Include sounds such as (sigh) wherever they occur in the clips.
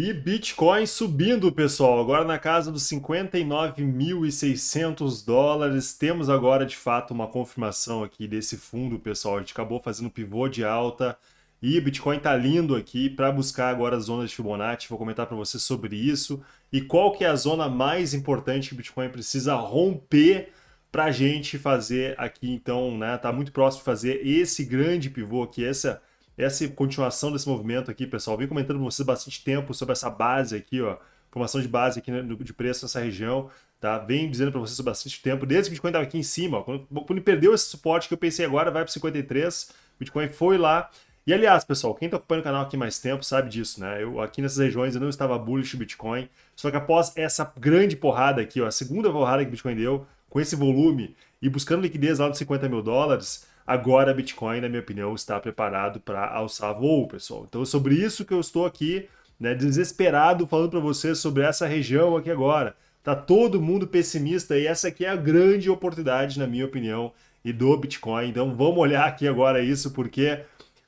E Bitcoin subindo, pessoal, agora na casa dos 59.600 dólares. Temos agora de fato uma confirmação aqui desse fundo, pessoal. A gente acabou fazendo pivô de alta e Bitcoin tá lindo aqui para buscar agora a zona de Fibonacci. Vou comentar para você sobre isso e qual que é a zona mais importante que Bitcoin precisa romper para a gente fazer aqui. Então, né, tá muito próximo de fazer esse grande pivô aqui, essa essa continuação desse movimento aqui, pessoal. vem vim comentando com vocês bastante tempo sobre essa base aqui, ó. Formação de base aqui né, de preço nessa região, tá? Vem dizendo para vocês há bastante tempo, desde que o Bitcoin estava aqui em cima, ó. Quando, quando perdeu esse suporte que eu pensei agora vai para 53, o Bitcoin foi lá. E aliás, pessoal, quem está acompanhando o canal aqui mais tempo sabe disso, né? Eu aqui nessas regiões eu não estava bullish Bitcoin, só que após essa grande porrada aqui, ó, a segunda porrada que o Bitcoin deu, com esse volume e buscando liquidez lá dos 50 mil dólares, Agora, Bitcoin, na minha opinião, está preparado para alçar voo, pessoal. Então, é sobre isso que eu estou aqui, né, desesperado, falando para vocês sobre essa região aqui agora. Tá todo mundo pessimista e essa aqui é a grande oportunidade, na minha opinião, e do Bitcoin. Então, vamos olhar aqui agora isso, porque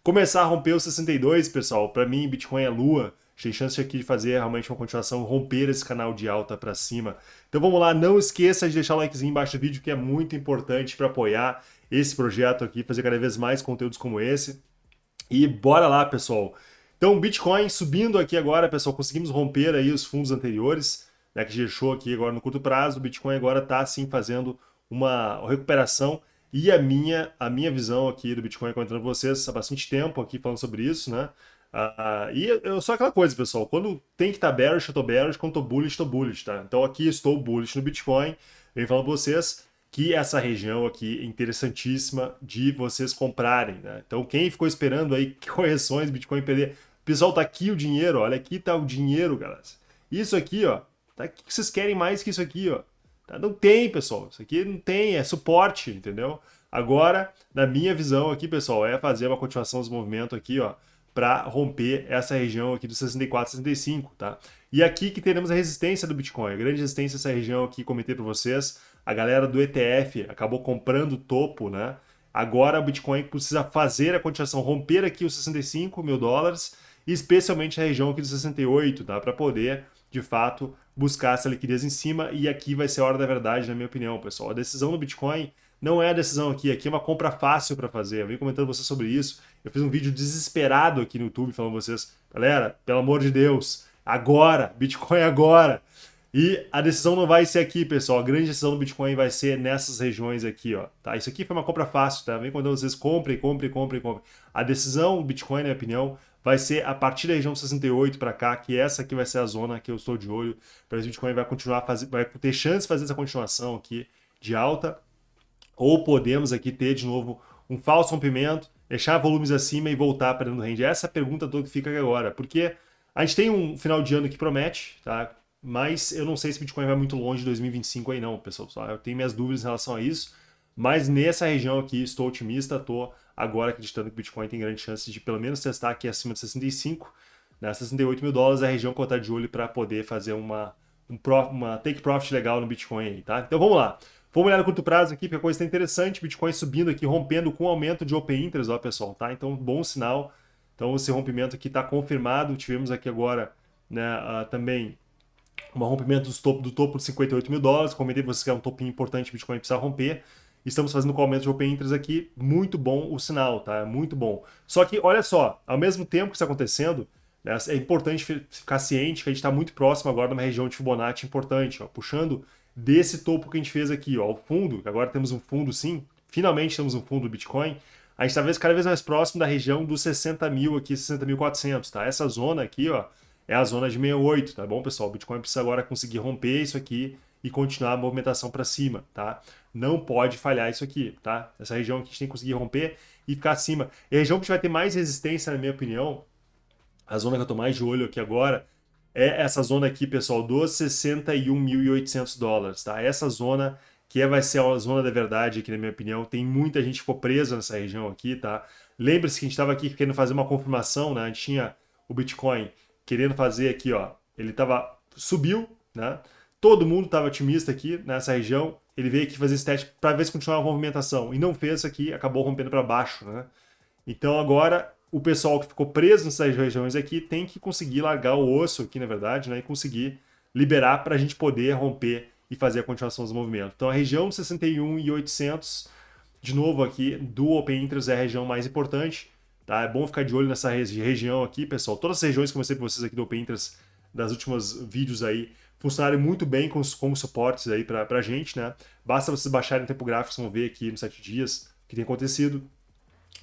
começar a romper os 62, pessoal, para mim, Bitcoin é lua. Tem chance aqui de fazer realmente uma continuação, romper esse canal de alta para cima. Então vamos lá, não esqueça de deixar o likezinho embaixo do vídeo, que é muito importante para apoiar esse projeto aqui, fazer cada vez mais conteúdos como esse. E bora lá, pessoal. Então, Bitcoin subindo aqui agora, pessoal, conseguimos romper aí os fundos anteriores, né, que deixou aqui agora no curto prazo. O Bitcoin agora está assim fazendo uma recuperação e a minha a minha visão aqui do Bitcoin encontrando vocês há bastante tempo aqui falando sobre isso, né? Uh, e eu, só aquela coisa, pessoal, quando tem que estar tá bearish, eu tô bearish, quando tô bullish, tô bullish, tá? Então aqui estou bullish no Bitcoin, eu falar para vocês que essa região aqui é interessantíssima de vocês comprarem, né? Então quem ficou esperando aí (laughs) correções, Bitcoin perder, pessoal, tá aqui o dinheiro, olha aqui tá o dinheiro, galera. Isso aqui, ó, tá aqui que vocês querem mais que isso aqui, ó. Tá? Não tem, pessoal, isso aqui não tem, é suporte, entendeu? Agora, na minha visão aqui, pessoal, é fazer uma continuação dos movimentos aqui, ó, para romper essa região aqui dos 64, 65, tá? E aqui que teremos a resistência do Bitcoin, a grande resistência essa região aqui, comentei para vocês, a galera do ETF acabou comprando topo, né? Agora o Bitcoin precisa fazer a continuação, romper aqui os 65 mil dólares, especialmente a região aqui dos 68, tá? Para poder, de fato, buscar essa liquidez em cima e aqui vai ser a hora da verdade, na minha opinião, pessoal. A decisão do Bitcoin não é a decisão aqui, aqui é uma compra fácil para fazer. Eu vim comentando você sobre isso. Eu fiz um vídeo desesperado aqui no YouTube falando vocês, galera, pelo amor de Deus, agora, Bitcoin agora. E a decisão não vai ser aqui, pessoal. A grande decisão do Bitcoin vai ser nessas regiões aqui, ó. Tá? Isso aqui foi uma compra fácil, tá? Vem quando vocês comprem, comprem, comprem, comprem. A decisão do Bitcoin, na minha opinião, vai ser a partir da região 68 para cá, que essa aqui vai ser a zona que eu estou de olho. Para o Bitcoin vai continuar fazer, vai ter chance de fazer essa continuação aqui de alta ou podemos aqui ter de novo um falso rompimento, deixar volumes acima e voltar para dentro do range? Essa é a pergunta toda que fica agora, porque a gente tem um final de ano que promete, tá? Mas eu não sei se o Bitcoin vai muito longe de 2025 aí não, pessoal. Eu tenho minhas dúvidas em relação a isso, mas nessa região aqui estou otimista, estou agora acreditando que o Bitcoin tem grande chance de pelo menos testar aqui acima de 65, né? 68 mil dólares, é a região que eu estou de olho para poder fazer uma, um prof, uma take profit legal no Bitcoin aí, tá? Então vamos lá. Vamos olhar no curto prazo aqui, porque a coisa está interessante. Bitcoin subindo aqui, rompendo com aumento de open Interest, ó, pessoal, tá? Então, bom sinal. Então, esse rompimento aqui está confirmado. Tivemos aqui agora né, uh, também um rompimento do topo, do topo de 58 mil dólares. Comentei para vocês que é um topinho importante, Bitcoin precisa romper. Estamos fazendo com aumento de open interest aqui, muito bom o sinal, tá? Muito bom. Só que, olha só, ao mesmo tempo que isso tá acontecendo, né, é importante ficar ciente que a gente está muito próximo agora de uma região de Fibonacci importante, ó, puxando desse topo que a gente fez aqui, ó, o fundo, agora temos um fundo sim, finalmente temos um fundo do Bitcoin, a gente está cada vez mais próximo da região dos 60 mil aqui, 60.400, tá? Essa zona aqui, ó, é a zona de 68, tá bom, pessoal? O Bitcoin precisa agora conseguir romper isso aqui e continuar a movimentação para cima, tá? Não pode falhar isso aqui, tá? Essa região que a gente tem que conseguir romper e ficar acima. E a região que a gente vai ter mais resistência, na minha opinião, a zona que eu estou mais de olho aqui agora é essa zona aqui, pessoal, dos 61.800 dólares, tá? Essa zona que é, vai ser a zona da verdade aqui, na minha opinião. Tem muita gente que ficou presa nessa região aqui, tá? Lembre-se que a gente estava aqui querendo fazer uma confirmação, né? A gente tinha o Bitcoin querendo fazer aqui, ó. Ele tava, subiu, né? Todo mundo estava otimista aqui nessa região. Ele veio aqui fazer esse teste para ver se continuava a movimentação. E não fez isso aqui, acabou rompendo para baixo, né? Então agora o pessoal que ficou preso nessas regiões aqui tem que conseguir largar o osso aqui, na verdade, né, e conseguir liberar para a gente poder romper e fazer a continuação dos movimentos. Então, a região de 61 e 800, de novo aqui, do Open Interest é a região mais importante. Tá? É bom ficar de olho nessa região aqui, pessoal. Todas as regiões que eu mostrei para vocês aqui do Open Interest, das últimas vídeos aí, funcionaram muito bem com, como suportes aí para a gente. Né? Basta vocês baixarem o tempo gráfico, vocês vão ver aqui nos 7 dias o que tem acontecido.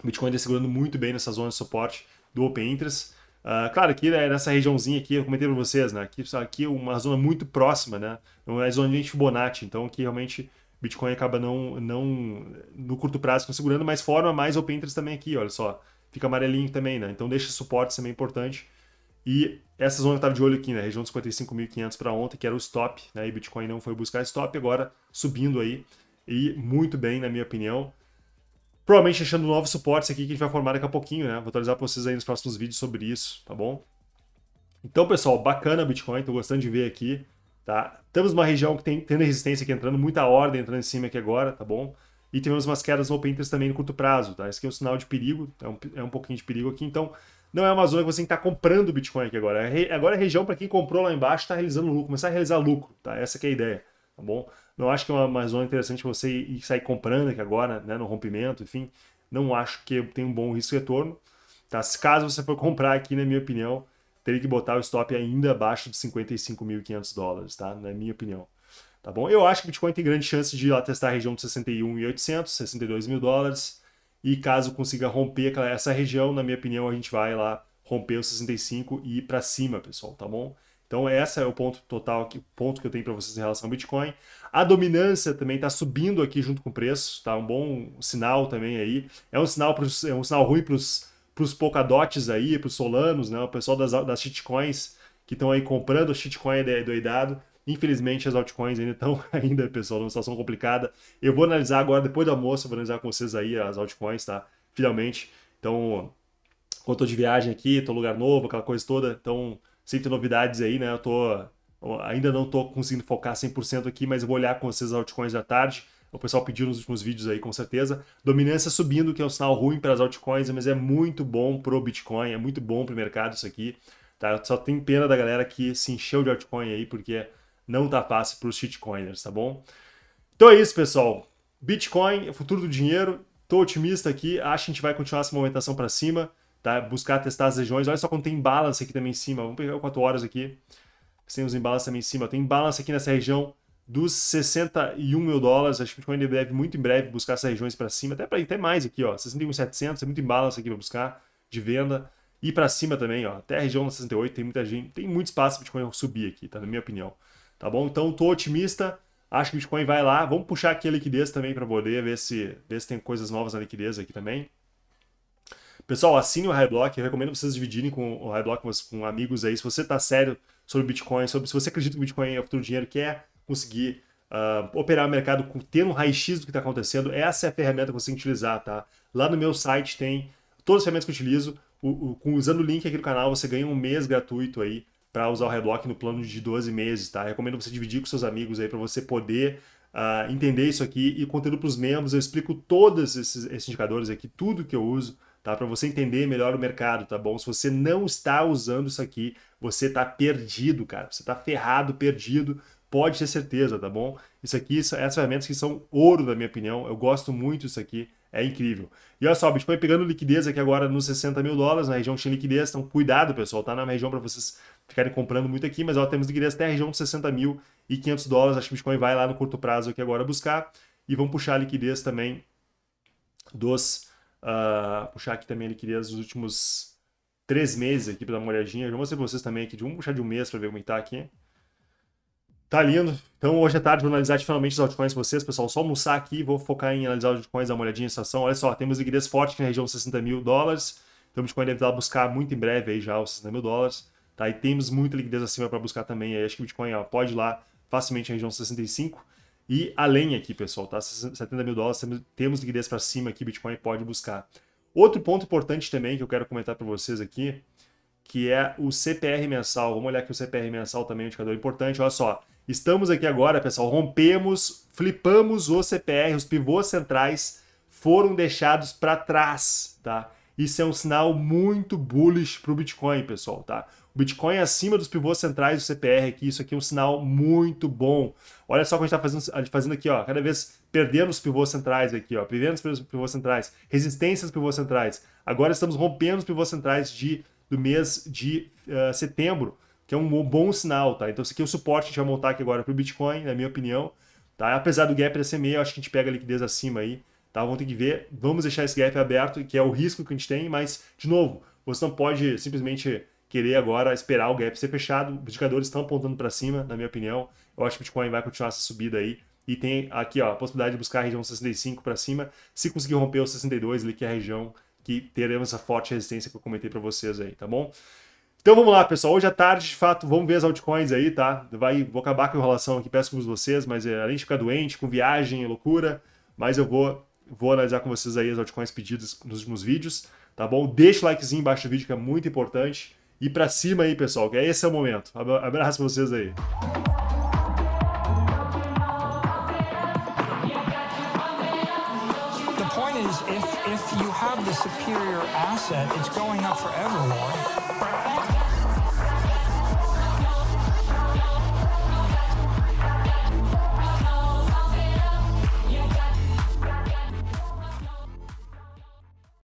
O Bitcoin está segurando muito bem nessa zona de suporte do Open Interest. Uh, claro, aqui né, nessa regiãozinha aqui, eu comentei para vocês, né? Aqui, aqui é uma zona muito próxima, né? Não é zona de Fibonacci, então aqui realmente Bitcoin acaba não, não no curto prazo segurando, mas forma mais Open Interest também aqui, olha só. Fica amarelinho também, né? Então deixa suporte também importante. E essa zona que estava de olho aqui, né? Região dos 55.500 para ontem, que era o stop, né? E Bitcoin não foi buscar stop, agora subindo aí. E muito bem, na minha opinião. Provavelmente achando novos suportes aqui que a gente vai formar daqui a pouquinho, né? Vou atualizar para vocês aí nos próximos vídeos sobre isso, tá bom? Então, pessoal, bacana Bitcoin, tô gostando de ver aqui, tá? Temos uma região que tem tendo resistência aqui entrando, muita ordem entrando em cima aqui agora, tá bom? E tivemos umas quedas no open interest também no curto prazo, tá? Isso aqui é um sinal de perigo, é um, é um pouquinho de perigo aqui, então não é uma zona que você tem que estar tá comprando Bitcoin aqui agora. É agora é região para quem comprou lá embaixo está realizando lucro, começar a realizar lucro, tá? Essa é a ideia, tá bom? Não acho que é uma, uma zona interessante você ir sair comprando aqui agora, né, no rompimento, enfim. Não acho que tem um bom risco-retorno. Tá? Caso você for comprar aqui, na minha opinião, teria que botar o stop ainda abaixo de 55.500 dólares, tá? Na minha opinião. Tá bom? Eu acho que o Bitcoin tem grande chance de ir lá testar a região de 61.800, 62 mil dólares. E caso consiga romper essa região, na minha opinião, a gente vai lá romper os 65 e ir para cima, pessoal, tá bom? Então, esse é o ponto total, o ponto que eu tenho para vocês em relação ao Bitcoin. A dominância também está subindo aqui junto com o preço, tá? Um bom sinal também aí. É um sinal, pros, é um sinal ruim para os Polkadots aí, para os Solanos, né? O pessoal das, das shitcoins que estão aí comprando shitcoin é doidado. Infelizmente, as altcoins ainda estão, (laughs) ainda, pessoal, numa situação complicada. Eu vou analisar agora, depois do almoço, vou analisar com vocês aí as altcoins, tá? Finalmente. Então, eu tô de viagem aqui, tô lugar novo, aquela coisa toda, então sempre novidades aí, né? Eu tô. ainda não tô conseguindo focar 100% aqui, mas vou olhar com vocês as altcoins da tarde. O pessoal pediu nos últimos vídeos aí, com certeza. Dominância subindo, que é um sinal ruim para as altcoins, mas é muito bom pro Bitcoin, é muito bom pro mercado isso aqui. Tá? Eu só tem pena da galera que se encheu de altcoin aí, porque não tá fácil para os shitcoiners, tá bom? Então é isso, pessoal. Bitcoin, é futuro do dinheiro. Tô otimista aqui, acho que a gente vai continuar essa movimentação para cima tá? Buscar testar as regiões. Olha só quanto tem balance aqui também em cima. Vamos pegar 4 horas aqui. Sem os embalas também em cima. Tem balance aqui nessa região dos 61 mil dólares. Acho que o Bitcoin deve muito em breve buscar essas regiões para cima. Até para ir até mais aqui, ó. 61.700. Tem muito embalas aqui para buscar de venda. E para cima também, ó. Até a região 68 tem muita gente. Tem muito espaço para o Bitcoin subir aqui, tá? Na minha opinião. Tá bom? Então, tô otimista. Acho que o Bitcoin vai lá. Vamos puxar aqui a liquidez também para poder ver se, ver se tem coisas novas na liquidez aqui também. Pessoal, assine o High Eu recomendo vocês dividirem com o High com amigos aí. Se você está sério sobre Bitcoin, sobre se você acredita que o Bitcoin é o futuro do dinheiro, quer conseguir uh, operar o mercado, tendo um raio-x do que está acontecendo, essa é a ferramenta que você tem que utilizar, tá? Lá no meu site tem todas as ferramentas que eu utilizo. O, o, usando o link aqui do canal, você ganha um mês gratuito aí para usar o Reblock no plano de 12 meses, tá? Eu recomendo você dividir com seus amigos aí para você poder uh, entender isso aqui e conteúdo para os membros. Eu explico todos esses, esses, indicadores aqui, tudo que eu uso tá? Para você entender melhor o mercado, tá bom? Se você não está usando isso aqui, você tá perdido, cara. Você tá ferrado, perdido. Pode ter certeza, tá bom? Isso aqui, essas ferramentas que são ouro, na minha opinião. Eu gosto muito disso aqui. É incrível. E olha só, o Bitcoin pegando liquidez aqui agora nos 60 mil dólares, na região que tinha liquidez. Então, cuidado, pessoal. Tá na região para vocês ficarem comprando muito aqui, mas ó, temos liquidez até a região de 60 mil e 500 dólares. Acho que o Bitcoin vai lá no curto prazo aqui agora buscar. E vão puxar a liquidez também dos Uh, ah, puxar aqui também, ele queria os últimos três meses aqui para dar uma olhadinha. Eu vou mostrar para vocês também aqui, de um puxar de um mês para ver como é está aqui. Tá lindo. Então hoje à tarde vou analisar finalmente os altcoins com vocês, pessoal. Só almoçar aqui, vou focar em analisar os altcoins, dar uma olhadinha em Olha só, temos liquidez forte aqui na região dos 60 mil dólares. Então o Bitcoin deve estar buscar muito em breve aí já os 60 mil dólares. Tá? E temos muita liquidez acima para buscar também. Aí, acho que o Bitcoin ó, pode ir lá facilmente na região dos 65 e além aqui, pessoal, tá? 70 mil dólares, temos liquidez para cima aqui, Bitcoin pode buscar. Outro ponto importante também que eu quero comentar para vocês aqui, que é o CPR mensal. Vamos olhar aqui o CPR mensal também, um indicador importante. Olha só, estamos aqui agora, pessoal, rompemos, flipamos o CPR, os pivôs centrais foram deixados para trás, tá? Isso é um sinal muito bullish para o Bitcoin, pessoal, tá? O Bitcoin é acima dos pivôs centrais do CPR aqui, isso aqui é um sinal muito bom. Olha só o que a gente está fazendo, fazendo aqui, ó, cada vez perdendo os pivôs centrais aqui, ó, perdendo os pivôs centrais, resistência dos pivôs centrais. Agora estamos rompendo os pivôs centrais de, do mês de uh, setembro, que é um bom sinal, tá? Então isso aqui é o suporte que a gente vai montar aqui agora para o Bitcoin, na minha opinião, tá? Apesar do gap desse meio, acho que a gente pega a liquidez acima aí, Tá? Vamos ter que ver, vamos deixar esse gap aberto, que é o risco que a gente tem, mas, de novo, você não pode simplesmente querer agora esperar o gap ser fechado. Os indicadores estão apontando para cima, na minha opinião. Eu acho que o Bitcoin vai continuar essa subida aí. E tem aqui ó, a possibilidade de buscar a região 65 para cima. Se conseguir romper o 62, ali que é a região que teremos essa forte resistência que eu comentei para vocês aí, tá bom? Então vamos lá, pessoal. Hoje à tarde, de fato, vamos ver as altcoins aí, tá? Vai, vou acabar com a enrolação aqui, peço com vocês, mas é, além de ficar doente, com viagem, loucura, mas eu vou vou analisar com vocês aí as altcoins pedidas nos últimos vídeos, tá bom? Deixa o likezinho embaixo do vídeo que é muito importante. E para cima aí, pessoal, que é esse é o momento. Abraço pra vocês aí. The point is, if, if you have the superior asset, it's going up forever,